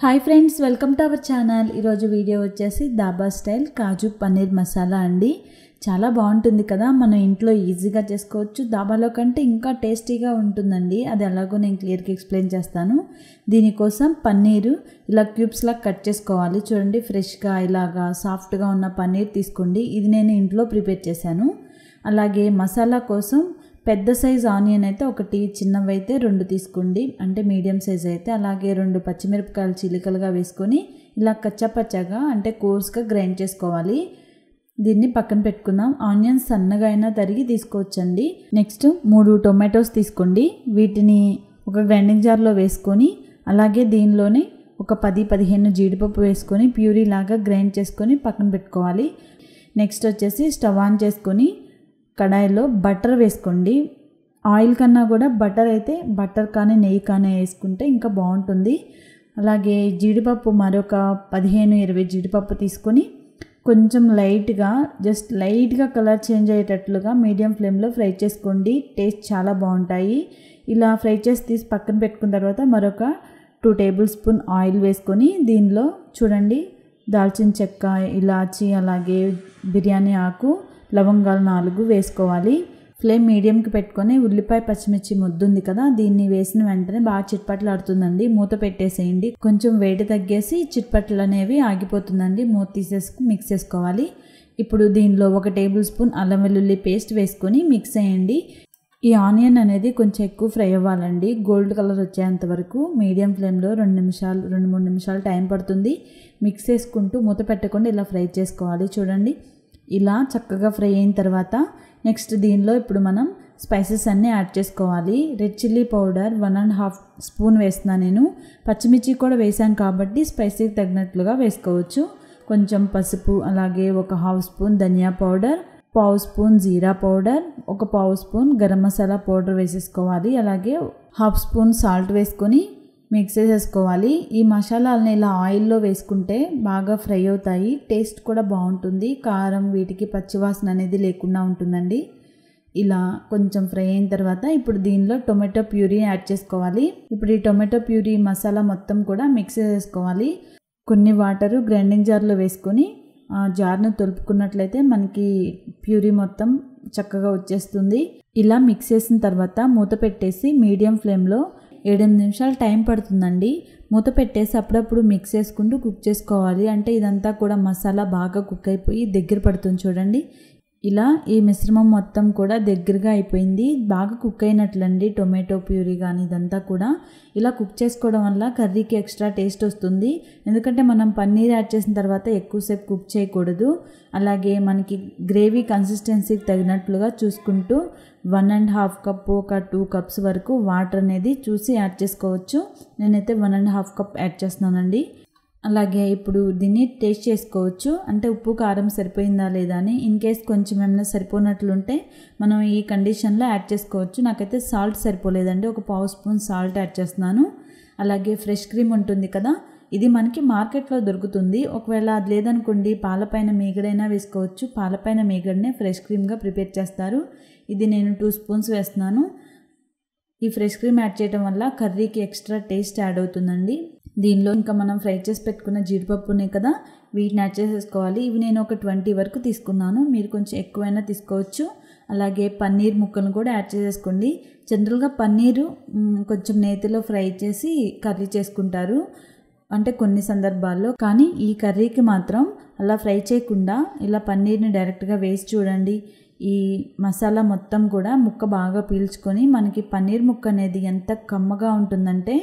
hi friends welcome to our channel ఈరోజు video వచ్చేసి dhaba style kaju paneer masala అండి చాలా బాగుంటుంది కదా మనం ఇంట్లో ఈజీగా చేసుకోవచ్చు దాబాలో కంటే ఇంకా టేస్టీగా ఉంటుందండి అది ఎలాగో నేను క్లియర్గా ఎక్స్ప్లెయిన్ చేస్తాను దీనికోసం పన్నీరు ఇలా క్యూబ్స్లా కట్ చేసుకోవాలి చూడండి ఫ్రెష్గా ఇలాగా సాఫ్ట్గా ఉన్న పన్నీర్ తీసుకోండి ఇది నేను ఇంట్లో ప్రిపేర్ చేశాను అలాగే మసాలా కోసం పెద్ద సైజ్ ఆనియన్ అయితే ఒకటి చిన్నవి అయితే రెండు తీసుకోండి అంటే మీడియం సైజ్ అయితే అలాగే రెండు పచ్చిమిరపకాయలు చిలికలుగా వేసుకొని ఇలా కచ్చపచ్చగా అంటే కోర్స్గా గ్రైండ్ చేసుకోవాలి దీన్ని పక్కన పెట్టుకుందాం ఆనియన్స్ సన్నగా అయినా తరిగి తీసుకోవచ్చండి నెక్స్ట్ మూడు టొమాటోస్ తీసుకోండి వీటిని ఒక గ్రైండింగ్ జార్లో వేసుకొని అలాగే దీనిలోనే ఒక పది పదిహేను జీడిపప్పు వేసుకొని ప్యూరీ లాగా గ్రైండ్ చేసుకొని పక్కన పెట్టుకోవాలి నెక్స్ట్ వచ్చేసి స్టవ్ ఆన్ చేసుకొని కడాయిలో బటర్ వేసుకోండి ఆయిల్ కన్నా కూడా బటర్ అయితే బటర్ కానీ నెయ్యి కానీ వేసుకుంటే ఇంకా బాగుంటుంది అలాగే జీడిపప్పు మరొక పదిహేను ఇరవై జీడిపప్పు తీసుకొని కొంచెం లైట్గా జస్ట్ లైట్గా కలర్ చేంజ్ అయ్యేటట్లుగా మీడియం ఫ్లేమ్లో ఫ్రై చేసుకోండి టేస్ట్ చాలా బాగుంటాయి ఇలా ఫ్రై చేసి తీసి పక్కన పెట్టుకున్న తర్వాత మరొక టూ టేబుల్ స్పూన్ ఆయిల్ వేసుకొని దీనిలో చూడండి దాల్చిన చెక్క ఇలాచి అలాగే బిర్యానీ ఆకు లవంగాలు నాలుగు వేసుకోవాలి ఫ్లేమ్ మీడియంకి పెట్టుకొని ఉల్లిపాయ పచ్చిమిర్చి ముద్దుంది కదా దీన్ని వేసిన వెంటనే బాగా చిట్పట్లు ఆడుతుందండి మూత పెట్టేసేయండి కొంచెం వేడి తగ్గేసి చిట్పట్లు అనేవి ఆగిపోతుందండి మూత తీసేసుకు మిక్స్ చేసుకోవాలి ఇప్పుడు దీనిలో ఒక టేబుల్ స్పూన్ అల్లం వెల్లుల్లి పేస్ట్ వేసుకొని మిక్స్ వేయండి ఈ ఆనియన్ అనేది కొంచెం ఎక్కువ ఫ్రై అవ్వాలండి గోల్డ్ కలర్ వచ్చేంత వరకు మీడియం ఫ్లేమ్లో రెండు నిమిషాలు రెండు మూడు నిమిషాలు టైం పడుతుంది మిక్స్ చేసుకుంటూ మూత పెట్టకుండా ఇలా ఫ్రై చేసుకోవాలి చూడండి ఇలా చక్కగా ఫ్రై అయిన తర్వాత నెక్స్ట్ దీనిలో ఇప్పుడు మనం స్పైసెస్ అన్నీ యాడ్ చేసుకోవాలి red chilli powder one and half spoon వేస్తున్నాను నేను పచ్చిమిర్చి కూడా వేసాను కాబట్టి స్పైసీకి తగినట్లుగా వేసుకోవచ్చు కొంచెం పసుపు అలాగే ఒక హాఫ్ స్పూన్ ధనియా పౌడర్ పావు స్పూన్ జీరా పౌడర్ ఒక పావు స్పూన్ గరం మసాలా పౌడర్ వేసేసుకోవాలి అలాగే హాఫ్ స్పూన్ సాల్ట్ వేసుకొని మిక్స్ చేసేసుకోవాలి ఈ మసాలాలని ఇలా ఆయిల్లో వేసుకుంటే బాగా ఫ్రై అవుతాయి టేస్ట్ కూడా బాగుంటుంది కారం వీటికి పచ్చివాసన అనేది లేకుండా ఉంటుందండి ఇలా కొంచెం ఫ్రై అయిన తర్వాత ఇప్పుడు దీనిలో టొమాటో ప్యూరీ యాడ్ చేసుకోవాలి ఇప్పుడు ఈ టొమాటో ప్యూరీ మసాలా మొత్తం కూడా మిక్స్ చేసుకోవాలి కొన్ని వాటరు గ్రైండింగ్ జార్లో వేసుకొని జార్ను తొలుపుకున్నట్లయితే మనకి ప్యూరీ మొత్తం చక్కగా వచ్చేస్తుంది ఇలా మిక్స్ చేసిన తర్వాత మూత పెట్టేసి మీడియం ఫ్లేమ్లో ఏడెనిమిది నిమిషాలు టైం పడుతుందండి మూత పెట్టేసి అప్పుడప్పుడు మిక్స్ చేసుకుంటూ కుక్ చేసుకోవాలి అంటే ఇదంతా కూడా మసాలా బాగా కుక్ అయిపోయి దగ్గర పడుతుంది చూడండి ఇలా ఈ మిశ్రమం మొత్తం కూడా దగ్గరగా అయిపోయింది బాగా కుక్ అయినట్లండి టొమాటో ప్యూరీ కానీ ఇదంతా కూడా ఇలా కుక్ చేసుకోవడం వల్ల కర్రీకి ఎక్స్ట్రా టేస్ట్ వస్తుంది ఎందుకంటే మనం పన్నీర్ యాడ్ చేసిన తర్వాత ఎక్కువసేపు కుక్ చేయకూడదు అలాగే మనకి గ్రేవీ కన్సిస్టెన్సీకి తగినట్లుగా చూసుకుంటూ వన్ అండ్ హాఫ్ కప్ ఒక టూ కప్స్ వరకు వాటర్ అనేది చూసి యాడ్ చేసుకోవచ్చు నేనైతే one and half cup add చేస్తున్నానండి అలాగే ఇప్పుడు దీన్ని టేస్ట్ చేసుకోవచ్చు అంటే ఉప్పు కారం సరిపోయిందా లేదా అని ఇన్ కేస్ కొంచెం ఏమైనా సరిపోనట్లుంటే మనం ఈ కండిషన్లో యాడ్ చేసుకోవచ్చు నాకైతే సాల్ట్ సరిపోలేదండి ఒక పావు స్పూన్ సాల్ట్ యాడ్ చేస్తున్నాను అలాగే ఫ్రెష్ క్రీమ్ ఉంటుంది కదా ఇది మనకి మార్కెట్లో దొరుకుతుంది ఒకవేళ అది లేదనుకోండి పాలపైన మేగడైనా వేసుకోవచ్చు పాలపైన మీగడనే ఫ్రెష్ క్రీమ్గా ప్రిపేర్ చేస్తారు ఇది నేను టూ స్పూన్స్ వేస్తున్నాను ఈ ఫ్రెష్ క్రీమ్ యాడ్ చేయడం వల్ల కర్రీకి ఎక్స్ట్రా టేస్ట్ యాడ్ అవుతుందండి దీనిలో ఇంకా మనం ఫ్రై చేసి పెట్టుకున్న జీడిపప్పు ఉన్నాయి కదా వీటిని యాడ్ చేసేసుకోవాలి ఇవి నేను ఒక ట్వంటీ వరకు తీసుకున్నాను మీరు కొంచెం ఎక్కువైనా తీసుకోవచ్చు అలాగే పన్నీర్ ముక్కలను కూడా యాడ్ చేసేసుకోండి జనరల్గా పన్నీరు కొంచెం నేతిలో ఫ్రై చేసి కర్రీ చేసుకుంటారు అంటే కొన్ని సందర్భాల్లో కానీ ఈ కర్రీకి మాత్రం అలా ఫ్రై చేయకుండా ఇలా పన్నీర్ని డైరెక్ట్గా వేసి చూడండి ఈ మసాలా మొత్తం కూడా ముక్క బాగా పీల్చుకొని మనకి పన్నీర్ ముక్క అనేది ఎంత కమ్మగా ఉంటుందంటే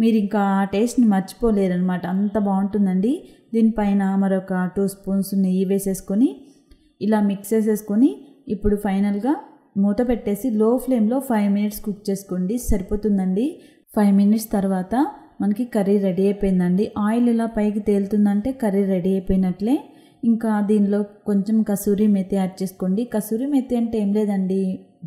మీరు ఇంకా ఆ టేస్ట్ని మర్చిపోలేరనమాట అంత బాగుంటుందండి దీనిపైన మరొక టూ స్పూన్స్ నెయ్యి వేసేసుకొని ఇలా మిక్స్ చేసేసుకొని ఇప్పుడు ఫైనల్గా మూత పెట్టేసి లో ఫ్లేమ్లో ఫైవ్ మినిట్స్ కుక్ చేసుకోండి సరిపోతుందండి ఫైవ్ మినిట్స్ తర్వాత మనకి కర్రీ రెడీ అయిపోయిందండి ఆయిల్ ఇలా పైకి తేలుతుందంటే కర్రీ రెడీ అయిపోయినట్లే ఇంకా దీనిలో కొంచెం కసూరి మెతి యాడ్ చేసుకోండి కసూరి మెతి అంటే ఏం లేదండి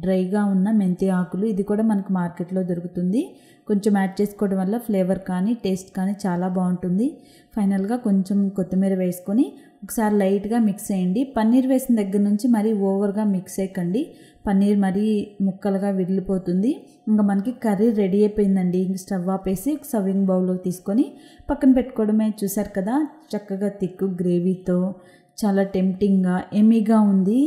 డ్రైగా ఉన్న మెంతి ఆకులు ఇది కూడా మనకు మార్కెట్లో దొరుకుతుంది కొంచెం యాడ్ చేసుకోవడం వల్ల ఫ్లేవర్ కానీ టేస్ట్ కానీ చాలా బాగుంటుంది ఫైనల్గా కొంచెం కొత్తిమీర వేసుకొని ఒకసారి లైట్గా మిక్స్ చేయండి పన్నీర్ వేసిన దగ్గర నుంచి మరీ ఓవర్గా మిక్స్ చేయకండి పన్నీర్ మరీ ముక్కలుగా విడిలిపోతుంది ఇంకా మనకి కర్రీ రెడీ అయిపోయిందండి స్టవ్ ఆపేసి సవింగ్ బౌల్లోకి తీసుకొని పక్కన పెట్టుకోవడమే చూసారు కదా చక్కగా తిక్కు గ్రేవీతో చాలా టెంప్టింగ్గా ఎమీగా ఉంది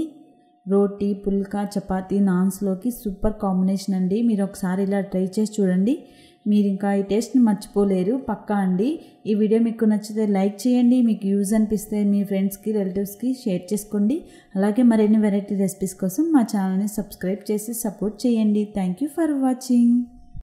రోటీ పుల్కా చపాతీ నాన్స్లోకి సూపర్ కాంబినేషన్ అండి మీరు ఒకసారి ఇలా ట్రై చేసి చూడండి మీరు ఇంకా ఈ టేస్ట్ని మర్చిపోలేరు పక్కా అండి ఈ వీడియో మీకు నచ్చితే లైక్ చేయండి మీకు యూజ్ అనిపిస్తే మీ ఫ్రెండ్స్కి రిలేటివ్స్కి షేర్ చేసుకోండి అలాగే మరిన్ని వెరైటీ రెసిపీస్ కోసం మా ఛానల్ని సబ్స్క్రైబ్ చేసి సపోర్ట్ చేయండి థ్యాంక్ యూ ఫర్ వాచింగ్